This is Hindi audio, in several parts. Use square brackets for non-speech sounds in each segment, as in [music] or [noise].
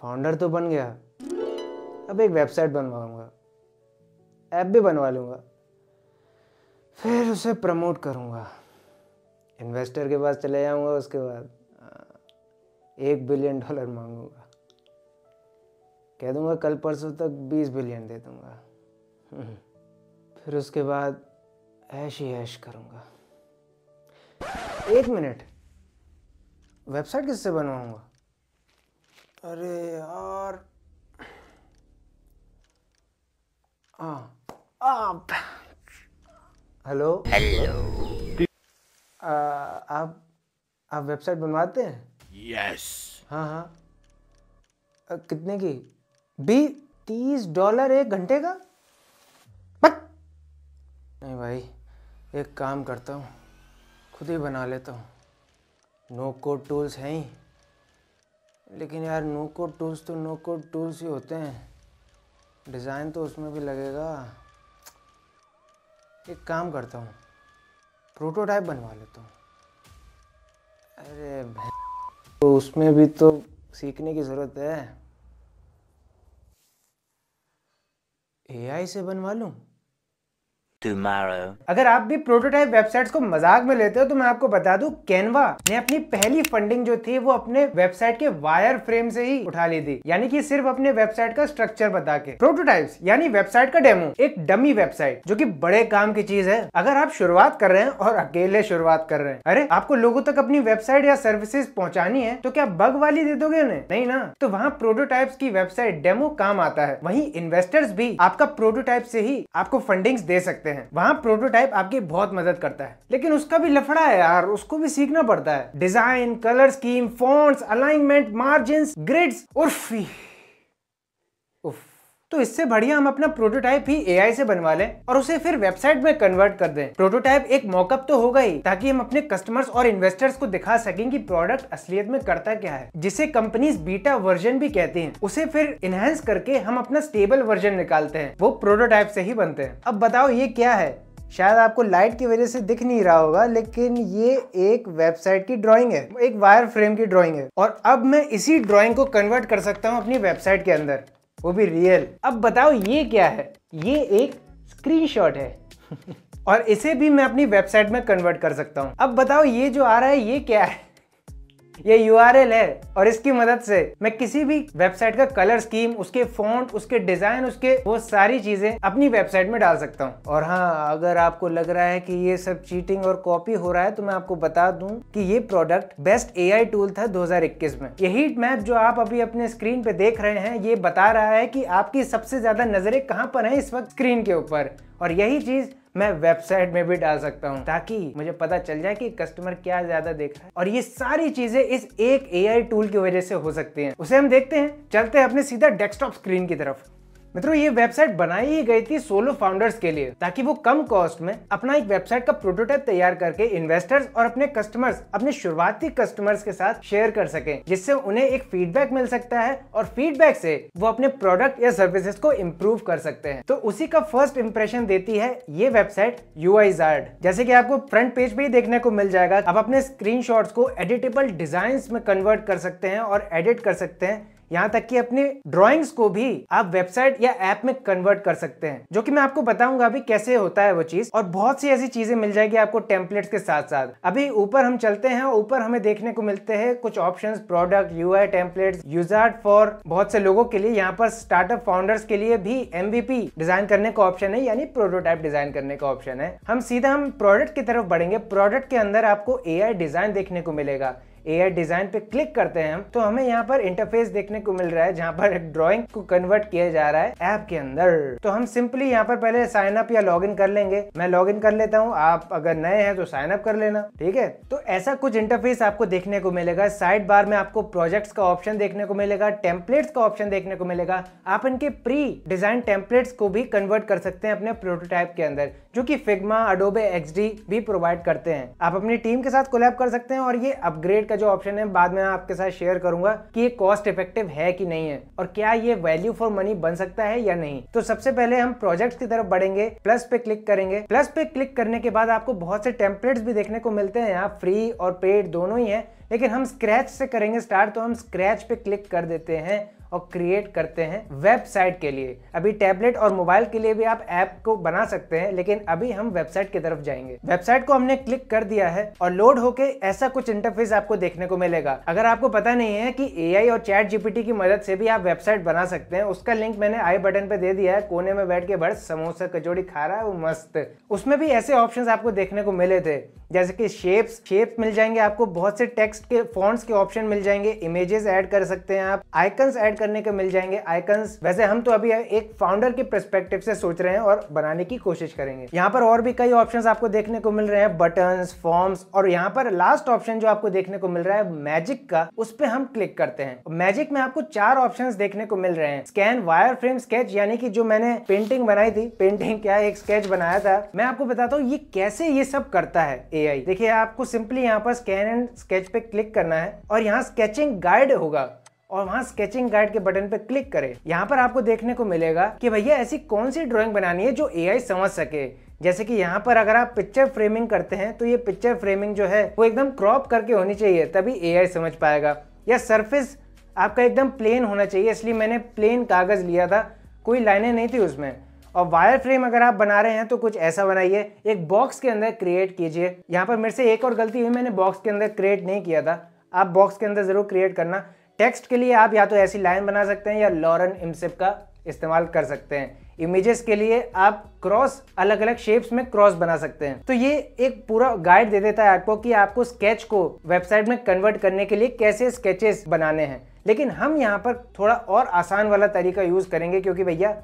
फाउंडर तो बन गया अब एक वेबसाइट बनवाऊंगा ऐप भी बनवा लूंगा फिर उसे प्रमोट करूँगा इन्वेस्टर के पास चले जाऊँगा उसके बाद एक बिलियन डॉलर मांगूंगा कह दूंगा कल परसों तक बीस बिलियन दे दूंगा फिर उसके बाद ऐश ही ऐश करूँगा एक मिनट वेबसाइट किससे बनवाऊँगा अरे यार हाँ। हेलो हेलो आप आप वेबसाइट बनवाते हैं यस हाँ हाँ कितने की बी तीस डॉलर एक घंटे का बट नहीं भाई एक काम करता हूँ खुद ही बना लेता हूँ नो कोड टूल्स हैं ही लेकिन यार नो कोड टूल्स तो नो कोड टूल्स ही होते हैं डिज़ाइन तो उसमें भी लगेगा एक काम करता हूँ प्रोटोटाइप बनवा लेता हूँ अरे भाई तो उसमें भी तो सीखने की ज़रूरत है एआई से बनवा लूँ tomorrow. अगर आप भी प्रोटोटाइप वेबसाइट्स को मजाक में लेते हो तो मैं आपको बता दूं कैनवा ने अपनी पहली फंडिंग जो थी वो अपने वेबसाइट के वायर फ्रेम से ही उठा ली थी यानी कि सिर्फ अपने वेबसाइट का स्ट्रक्चर बता के प्रोटोटाइप्स यानी वेबसाइट का डेमो एक डमी वेबसाइट जो की बड़े काम की चीज है अगर आप शुरुआत कर रहे हैं और अकेले शुरुआत कर रहे हैं अरे आपको लोगों तक अपनी वेबसाइट या सर्विसेज पहुंचानी है तो क्या बग वाली दे दोगे उन्हें नहीं ना तो वहाँ प्रोटोटाइप्स की वेबसाइट डेमो काम आता है वहीं इन्वेस्टर्स भी आपका प्रोटोटाइप से ही आपको फंडिंग्स दे सकते हैं हैं वहाँ प्रोटोटाइप आपकी बहुत मदद करता है लेकिन उसका भी लफड़ा है यार उसको भी सीखना पड़ता है design colour scheme fonts alignment margin grids उर्फी तो इससे बढ़िया हम अपना प्रोटोटाइप ही एआई से बनवा लें और उसे फिर वेबसाइट में कन्वर्ट कर दें प्रोटोटाइप एक मॉकअप तो होगा ही ताकि हम अपने कस्टमर्स और इन्वेस्टर्स को दिखा सकें कि प्रोडक्ट असलियत में करता क्या है जिसे कंपनीज बीटा वर्जन भी कहते हैं उसे फिर इनहेंस करके हम अपना स्टेबल वर्जन निकालते हैं वो प्रोटोटाइप से ही बनते हैं अब बताओ ये क्या है शायद आपको लाइट की वजह से दिख नहीं रहा होगा लेकिन ये एक वेबसाइट की ड्राइंग है एक वायर फ्रेम की ड्राइंग है और अब मैं इसी ड्राइंग को कन्वर्ट कर सकता हूँ अपनी वेबसाइट के अंदर वो भी रियल अब बताओ ये क्या है ये एक स्क्रीनशॉट है [laughs] और इसे भी मैं अपनी वेबसाइट में कन्वर्ट कर सकता हूँ अब बताओ ये जो आ रहा है ये क्या है ये यू है और इसकी मदद से मैं किसी भी वेबसाइट का कलर स्कीम उसके फॉन्ट उसके डिजाइन उसके वो सारी चीजें अपनी वेबसाइट में डाल सकता हूँ और हाँ अगर आपको लग रहा है कि ये सब चीटिंग और कॉपी हो रहा है तो मैं आपको बता दूं कि ये प्रोडक्ट बेस्ट ए टूल था दो में ये हीट मैप जो आप अभी अपने स्क्रीन पे देख रहे हैं ये बता रहा है की आपकी सबसे ज्यादा नजरे कहाँ पर है इस वक्त स्क्रीन के ऊपर और यही चीज मैं वेबसाइट में भी डाल सकता हूँ ताकि मुझे पता चल जाए कि कस्टमर क्या ज्यादा देख रहा है और ये सारी चीजें इस एक एआई टूल की वजह से हो सकती हैं उसे हम देखते हैं चलते हैं अपने सीधा डेस्कटॉप स्क्रीन की तरफ मित्रों ये वेबसाइट बनाई ही गई थी सोलो फाउंडर्स के लिए ताकि वो कम कॉस्ट में अपना एक वेबसाइट का प्रोटोटाइप तैयार करके इन्वेस्टर्स और अपने कस्टमर्स अपने शुरुआती कस्टमर्स के साथ शेयर कर सके जिससे उन्हें एक फीडबैक मिल सकता है और फीडबैक से वो अपने प्रोडक्ट या सर्विसेज को इम्प्रूव कर सकते हैं तो उसी का फर्स्ट इम्प्रेशन देती है ये वेबसाइट यू आई जैसे की आपको फ्रंट पेज पे ही देखने को मिल जाएगा आप अपने स्क्रीन को एडिटेबल डिजाइन में कन्वर्ट कर सकते हैं और एडिट कर सकते हैं यहाँ तक कि अपने ड्रॉइंग्स को भी आप वेबसाइट या ऐप में कन्वर्ट कर सकते हैं जो कि मैं आपको बताऊंगा अभी कैसे होता है वो चीज और बहुत सी ऐसी चीजें मिल जाएगी आपको टेम्पलेट्स के साथ साथ अभी ऊपर हम चलते हैं ऊपर हमें देखने को मिलते हैं कुछ ऑप्शन प्रोडक्ट आई टेम्पलेट यूजार्ड फॉर बहुत से लोगों के लिए यहाँ पर स्टार्टअप फाउंडर्स के लिए भी एमवीपी डिजाइन करने का ऑप्शन है यानी प्रोटोटाइप डिजाइन करने का ऑप्शन है हम सीधा हम प्रोडक्ट की तरफ बढ़ेंगे प्रोडक्ट के अंदर आपको आई डिजाइन देखने को मिलेगा आई डिजाइन पे क्लिक करते हैं तो हमें यहाँ पर इंटरफेस देखने को मिल रहा है जहाँ पर एक ड्रॉइंग को कन्वर्ट किया जा रहा है ऐप के अंदर तो हम सिंपली यहाँ पर पहले साइन अप या लॉग इन कर लेंगे मैं लॉग इन कर लेता हूँ आप अगर नए हैं तो साइन अप कर लेना ठीक है तो ऐसा कुछ इंटरफेस आपको देखने को मिलेगा साइड बार में आपको प्रोजेक्ट्स का ऑप्शन देखने को मिलेगा टेम्पलेट्स का ऑप्शन देखने को मिलेगा आप इनके प्री डिजाइन टेम्पलेट्स को भी कन्वर्ट कर सकते हैं अपने प्रोटोटाइप के अंदर जो कि फिग्मा अडोबे एक्सडी भी प्रोवाइड करते हैं आप अपनी टीम के साथ कोलैब कर सकते हैं और ये अपग्रेड का जो ऑप्शन है बाद में आपके साथ शेयर करूंगा कि ये कॉस्ट इफेक्टिव है कि नहीं है और क्या ये वैल्यू फॉर मनी बन सकता है या नहीं तो सबसे पहले हम प्रोजेक्ट की तरफ बढ़ेंगे प्लस पे क्लिक करेंगे प्लस पे क्लिक करने के बाद आपको बहुत से टेम्पलेट्स भी देखने को मिलते हैं यहाँ फ्री और पेड दोनों ही है लेकिन हम स्क्रैच से करेंगे स्टार्ट तो हम स्क्रैच पे क्लिक कर देते हैं और क्रिएट करते हैं वेबसाइट के लिए अभी टैबलेट और मोबाइल के लिए भी आप ऐप को बना सकते हैं लेकिन अभी हम वेबसाइट की तरफ जाएंगे वेबसाइट को हमने क्लिक कर दिया है और लोड होके ऐसा कुछ इंटरफेस आपको देखने को मिलेगा अगर आपको पता नहीं है कि ए और चैट जीपीटी की मदद से भी आप वेबसाइट बना सकते हैं उसका लिंक मैंने आई बटन पे दे दिया है कोने में बैठ के बड़ समोसा कचौड़ी खा रहा है वो मस्त उसमें भी ऐसे ऑप्शन आपको देखने को मिले थे जैसे कि शेप्स शेप मिल जाएंगे आपको बहुत से टेक्स्ट के फॉन्ट्स के ऑप्शन मिल जाएंगे इमेजेस ऐड कर सकते हैं आप आइकन्स ऐड करने के मिल जाएंगे आइकन वैसे हम तो अभी एक फाउंडर के परस्पेक्टिव से सोच रहे हैं और बनाने की कोशिश करेंगे यहाँ पर और भी कई ऑप्शन आपको देखने को मिल रहे हैं बटन फॉर्म्स और यहाँ पर लास्ट ऑप्शन जो आपको देखने को मिल रहा है मैजिक का उस पर हम क्लिक करते हैं मैजिक में आपको चार ऑप्शन देखने को मिल रहे हैं स्कैन वायर फ्रेम स्केच यानी कि जो मैंने पेंटिंग बनाई थी पेंटिंग क्या एक स्केच बनाया था मैं आपको बताता हूँ ये कैसे ये सब करता है ए देखिए आपको सिंपली यहाँ पर स्कैन एंड स्केच पे क्लिक करना है और यहाँ स्केचिंग गाइड होगा और वहाँ स्केचिंग गाइड के बटन पे क्लिक करें यहाँ पर आपको देखने को मिलेगा कि भैया ऐसी कौन सी ड्राइंग बनानी है जो ए समझ सके जैसे कि यहाँ पर अगर आप पिक्चर फ्रेमिंग करते हैं तो ये पिक्चर फ्रेमिंग जो है वो एकदम क्रॉप करके होनी चाहिए तभी ए समझ पाएगा या सरफेस आपका एकदम प्लेन होना चाहिए इसलिए मैंने प्लेन कागज़ लिया था कोई लाइनें नहीं थी उसमें और वायर फ्रेम अगर आप बना रहे हैं तो कुछ ऐसा बनाइए एक बॉक्स के अंदर क्रिएट कीजिए यहाँ पर मेरे से एक और गलती हुई मैंने बॉक्स के अंदर क्रिएट नहीं किया था आप बॉक्स के अंदर ज़रूर क्रिएट करना टेक्स्ट के लिए आप या तो ऐसी लाइन बना सकते हैं या लॉरन इमसेप का इस्तेमाल कर सकते हैं इमेजेस के लिए आप क्रॉस अलग अलग शेप्स में क्रॉस बना सकते हैं तो ये एक पूरा गाइड दे देता है आपको कि आपको स्केच को वेबसाइट में कन्वर्ट करने के लिए कैसे स्केचेस बनाने हैं लेकिन हम यहाँ पर थोड़ा और आसान वाला तरीका यूज़ करेंगे क्योंकि भैया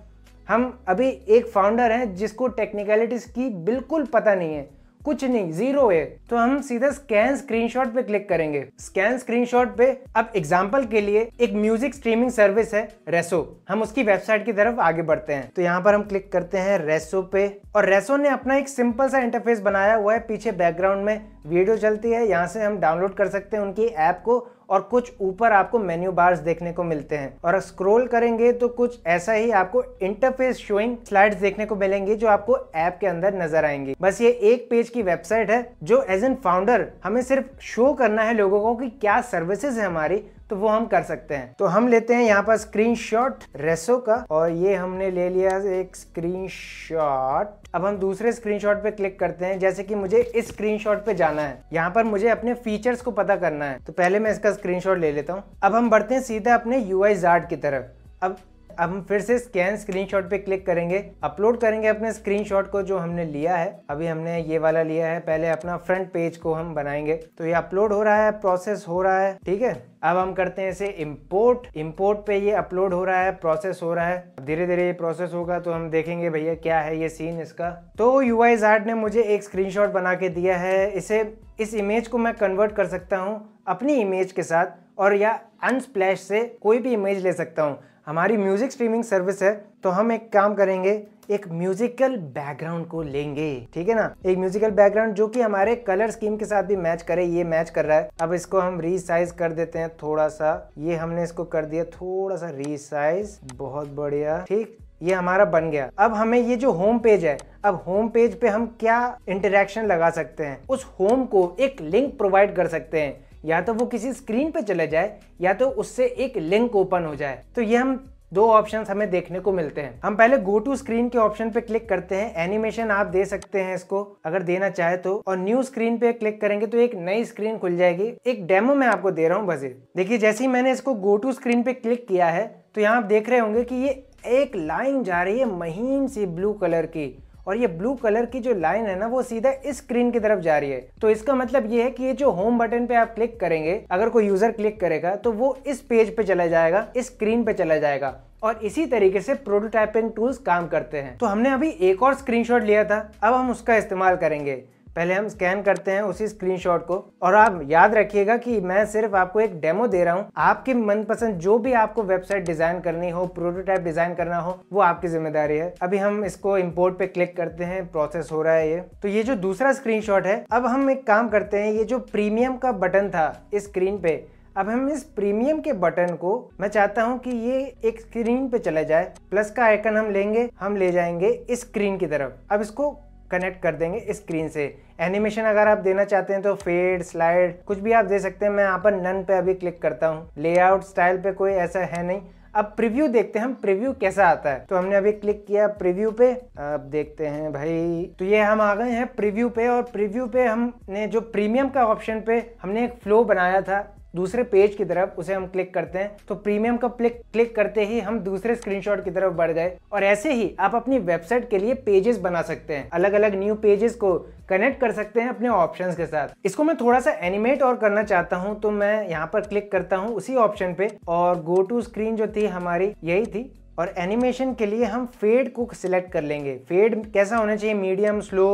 हम अभी एक फाउंडर हैं जिसको टेक्निकलिटीज़ की बिल्कुल पता नहीं है कुछ नहीं जीरो है तो हम सीधा स्कैन स्क्रीनशॉट पे क्लिक करेंगे स्कैन स्क्रीनशॉट पे अब एग्जांपल के लिए एक म्यूजिक स्ट्रीमिंग सर्विस है रेसो हम उसकी वेबसाइट की तरफ आगे बढ़ते हैं तो यहाँ पर हम क्लिक करते हैं रेसो पे और रेसो ने अपना एक सिंपल सा इंटरफेस बनाया हुआ है पीछे बैकग्राउंड में वीडियो चलती है यहाँ से हम डाउनलोड कर सकते हैं उनकी ऐप को और कुछ ऊपर आपको मेन्यू बार्स देखने को मिलते हैं और स्क्रोल करेंगे तो कुछ ऐसा ही आपको इंटरफेस शोइंग स्लाइड देखने को मिलेंगे जो आपको ऐप के अंदर नजर आएंगे बस ये एक पेज की वेबसाइट है जो एज एन फाउंडर हमें सिर्फ शो करना है लोगों को कि क्या सर्विसेज है हमारी तो वो हम कर सकते हैं तो हम लेते हैं यहाँ पर स्क्रीन शॉट रेसो का और ये हमने ले लिया एक स्क्रीन शॉट अब हम दूसरे स्क्रीन शॉट पे क्लिक करते हैं जैसे कि मुझे इस स्क्रीन शॉट पे जाना है यहाँ पर मुझे अपने फीचर्स को पता करना है तो पहले मैं इसका स्क्रीन शॉट ले लेता हूँ अब हम बढ़ते हैं सीधा अपने यू आई की तरफ अब अब हम फिर से स्कैन स्क्रीनशॉट पे क्लिक करेंगे अपलोड करेंगे अपने स्क्रीनशॉट को जो हमने लिया है अभी हमने ये वाला लिया है पहले अपना फ्रंट पेज को हम बनाएंगे तो ये अपलोड हो रहा है प्रोसेस हो रहा है ठीक है अब हम करते हैं इसे इम्पोर्ट इम्पोर्ट पे ये अपलोड हो रहा है प्रोसेस हो रहा है धीरे धीरे ये प्रोसेस होगा तो हम देखेंगे भैया क्या है ये सीन इसका तो यू आई ने मुझे एक स्क्रीनशॉट बना के दिया है इसे इस इमेज को मैं कन्वर्ट कर सकता हूँ अपनी इमेज के साथ और या अनस्प्लैश से कोई भी इमेज ले सकता हूँ हमारी म्यूजिक स्ट्रीमिंग सर्विस है तो हम एक काम करेंगे एक म्यूजिकल बैकग्राउंड को लेंगे ठीक है ना एक म्यूजिकल बैकग्राउंड जो कि हमारे कलर स्कीम के साथ भी मैच करे ये मैच कर रहा है अब इसको हम रीसाइज कर देते हैं थोड़ा सा ये हमने इसको कर दिया थोड़ा सा रीसाइज बहुत बढ़िया ठीक ये हमारा बन गया अब हमें ये जो होम पेज है अब होम पेज पे हम क्या इंटरेक्शन लगा सकते हैं उस होम को एक लिंक प्रोवाइड कर सकते हैं या तो वो किसी स्क्रीन पे चले जाए या तो उससे एक लिंक ओपन हो जाए तो ये हम दो ऑप्शन हमें देखने को मिलते हैं हम पहले गो टू स्क्रीन के ऑप्शन पे क्लिक करते हैं एनिमेशन आप दे सकते हैं इसको अगर देना चाहे तो और न्यू स्क्रीन पे क्लिक करेंगे तो एक नई स्क्रीन खुल जाएगी एक डेमो मैं आपको दे रहा हूँ बजे देखिए जैसे ही मैंने इसको गो टू स्क्रीन पे क्लिक किया है तो यहाँ आप देख रहे होंगे की ये एक लाइन जा रही है महीन सी ब्लू कलर की और ये ब्लू कलर की जो लाइन है ना वो सीधा इस स्क्रीन की तरफ जा रही है तो इसका मतलब ये है कि ये जो होम बटन पे आप क्लिक करेंगे अगर कोई यूजर क्लिक करेगा तो वो इस पेज पे चला जाएगा इस स्क्रीन पे चला जाएगा और इसी तरीके से प्रोटोटाइपिंग टूल्स काम करते हैं तो हमने अभी एक और स्क्रीनशॉट लिया था अब हम उसका इस्तेमाल करेंगे पहले हम स्कैन करते हैं उसी स्क्रीनशॉट को और आप याद रखिएगा कि मैं सिर्फ आपको एक डेमो दे रहा हूँ आपकी मनपसंद जो भी आपको वेबसाइट डिजाइन करनी हो प्रोटोटाइप डिजाइन करना हो वो आपकी जिम्मेदारी है अभी हम इसको इम्पोर्ट पे क्लिक करते हैं प्रोसेस हो रहा है ये तो ये जो दूसरा स्क्रीन है अब हम एक काम करते हैं ये जो प्रीमियम का बटन था इस स्क्रीन पे अब हम इस प्रीमियम के बटन को मैं चाहता हूं कि ये एक स्क्रीन पे चला जाए प्लस का आइकन हम लेंगे हम ले जाएंगे इस स्क्रीन की तरफ अब इसको कनेक्ट कर देंगे स्क्रीन से एनिमेशन अगर आप देना चाहते हैं तो फेड स्लाइड कुछ भी आप दे सकते हैं मैं यहाँ पर नन पे अभी क्लिक करता हूँ लेआउट स्टाइल पे कोई ऐसा है नहीं अब प्रीव्यू देखते हैं हम प्रीव्यू कैसा आता है तो हमने अभी क्लिक किया प्रीव्यू पे अब देखते हैं भाई तो ये हम आ गए हैं प्रीव्यू पे और प्रीव्यू पे हमने जो प्रीमियम का ऑप्शन पे हमने एक फ्लो बनाया था दूसरे पेज की तरफ उसे हम क्लिक करते हैं तो प्रीमियम का क्लिक क्लिक करते ही हम दूसरे स्क्रीनशॉट की तरफ बढ़ गए और ऐसे ही आप अपनी वेबसाइट के लिए पेजेस बना सकते हैं अलग अलग न्यू पेजेस को कनेक्ट कर सकते हैं अपने ऑप्शंस के साथ इसको मैं थोड़ा सा एनिमेट और करना चाहता हूँ तो मैं यहाँ पर क्लिक करता हूँ उसी ऑप्शन पे और गो टू स्क्रीन जो थी हमारी यही थी और एनिमेशन के लिए हम फेड को सिलेक्ट कर लेंगे फेड कैसा होना चाहिए मीडियम स्लो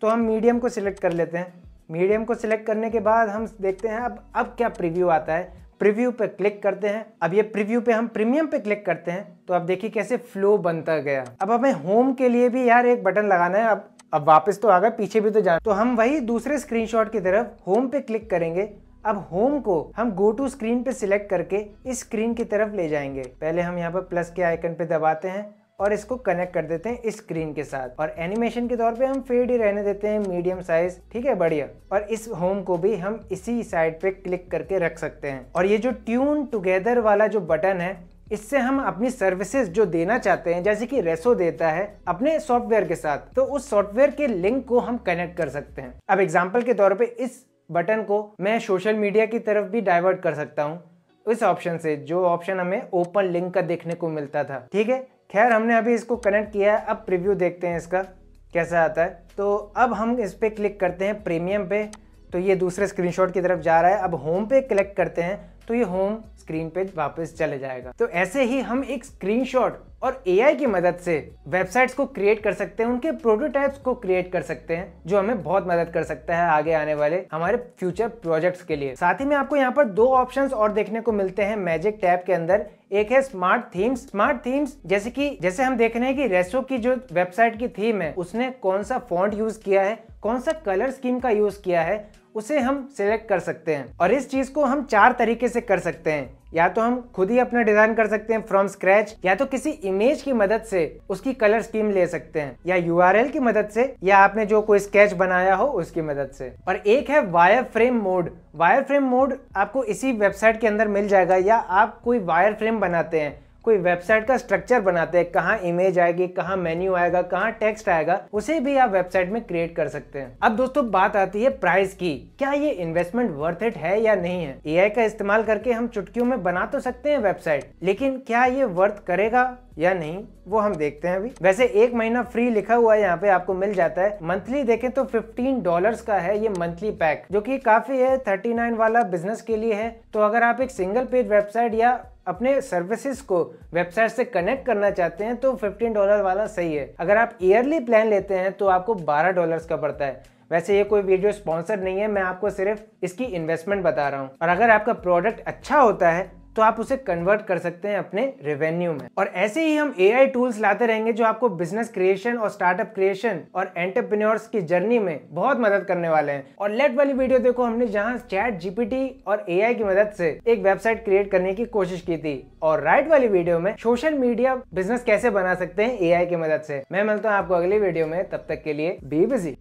तो हम मीडियम को सिलेक्ट कर लेते हैं मीडियम को सिलेक्ट करने के बाद हम देखते हैं अब अब क्या प्रीव्यू आता है प्रीव्यू पे क्लिक करते हैं अब ये प्रीव्यू पे हम प्रीमियम पे क्लिक करते हैं तो अब देखिए कैसे फ्लो बनता गया अब हमें होम के लिए भी यार एक बटन लगाना है अब अब वापस तो आ गए पीछे भी तो जाना तो हम वही दूसरे स्क्रीनशॉट की तरफ होम पे क्लिक करेंगे अब होम को हम गो टू स्क्रीन पे सिलेक्ट करके इस स्क्रीन की तरफ ले जाएंगे पहले हम यहाँ पर प्लस के आइकन पे दबाते हैं और इसको कनेक्ट कर देते हैं स्क्रीन के साथ और एनिमेशन के तौर पे हम फेड ही रहने देते हैं मीडियम साइज ठीक है बढ़िया और इस होम को भी हम इसी साइड पे क्लिक करके रख सकते हैं और ये जो ट्यून टुगेदर वाला जो बटन है इससे हम अपनी सर्विसेज जो देना चाहते हैं जैसे कि रेसो देता है अपने सॉफ्टवेयर के साथ तो उस सॉफ्टवेयर के लिंक को हम कनेक्ट कर सकते हैं अब एग्जाम्पल के तौर पर इस बटन को मैं सोशल मीडिया की तरफ भी डाइवर्ट कर सकता हूँ इस ऑप्शन से जो ऑप्शन हमें ओपन लिंक का देखने को मिलता था ठीक है खैर हमने अभी इसको कनेक्ट किया है अब प्रीव्यू देखते हैं इसका कैसा आता है तो अब हम इस पर क्लिक करते हैं प्रीमियम पे तो ये दूसरे स्क्रीनशॉट की तरफ जा रहा है अब होम पे क्लिक करते हैं तो ये होम स्क्रीन पे वापस चले जाएगा तो ऐसे ही हम एक स्क्रीनशॉट और एआई की मदद से वेबसाइट्स को क्रिएट कर सकते हैं उनके प्रोटोटाइप्स को क्रिएट कर सकते हैं जो हमें बहुत मदद कर सकता है आगे आने वाले हमारे फ्यूचर प्रोजेक्ट्स के लिए साथ ही में आपको यहाँ पर दो ऑप्शंस और देखने को मिलते हैं मैजिक टैब के अंदर एक है स्मार्ट थीम्स स्मार्ट थीम्स जैसे कि जैसे हम देख रहे हैं कि रेसो की जो वेबसाइट की थीम है उसने कौन सा फॉन्ट यूज किया है कौन सा कलर स्कीम का यूज किया है उसे हम सिलेक्ट कर सकते हैं और इस चीज को हम चार तरीके से कर सकते हैं या तो हम खुद ही अपना डिजाइन कर सकते हैं फ्रॉम स्क्रैच या तो किसी इमेज की मदद से उसकी कलर स्कीम ले सकते हैं या यू की मदद से या आपने जो कोई स्केच बनाया हो उसकी मदद से और एक है wire frame mode wire frame mode आपको इसी वेबसाइट के अंदर मिल जाएगा या आप कोई वायर फ्रेम बनाते हैं कोई वेबसाइट का स्ट्रक्चर बनाते हैं कहाँ इमेज आएगी कहाँ मेन्यू आएगा कहाँ टेक्स्ट आएगा उसे भी आप वेबसाइट में क्रिएट कर सकते हैं अब दोस्तों बात आती है प्राइस की क्या ये इन्वेस्टमेंट वर्थ इट है या नहीं है ए का इस्तेमाल करके हम चुटकियों में बना तो सकते हैं वेबसाइट लेकिन क्या ये वर्थ करेगा या नहीं वो हम देखते हैं अभी वैसे एक महीना फ्री लिखा हुआ है यहाँ पे आपको मिल जाता है मंथली देखें तो 15 डॉलर्स का है ये मंथली पैक जो कि काफी है 39 वाला बिजनेस के लिए है तो अगर आप एक सिंगल पेज वेबसाइट या अपने सर्विसेज को वेबसाइट से कनेक्ट करना चाहते हैं तो 15 डॉलर वाला सही है अगर आप ईयरली प्लान लेते हैं तो आपको 12 डॉलर का पड़ता है वैसे ये कोई वीडियो स्पॉन्सर नहीं है मैं आपको सिर्फ इसकी इन्वेस्टमेंट बता रहा हूँ और अगर आपका प्रोडक्ट अच्छा होता है तो आप उसे कन्वर्ट कर सकते हैं अपने रेवेन्यू में और ऐसे ही हम ए टूल्स लाते रहेंगे जो आपको बिजनेस क्रिएशन और स्टार्टअप क्रिएशन और एंटरप्रेन्योर्स की जर्नी में बहुत मदद करने वाले हैं और लेट वाली वीडियो देखो हमने जहाँ चैट जीपीटी और ए की मदद से एक वेबसाइट क्रिएट करने की कोशिश की थी और राइट वाली वीडियो में सोशल मीडिया बिजनेस कैसे बना सकते हैं ए की मदद से मैं मिलता हूँ आपको अगली वीडियो में तब तक के लिए बी बिजी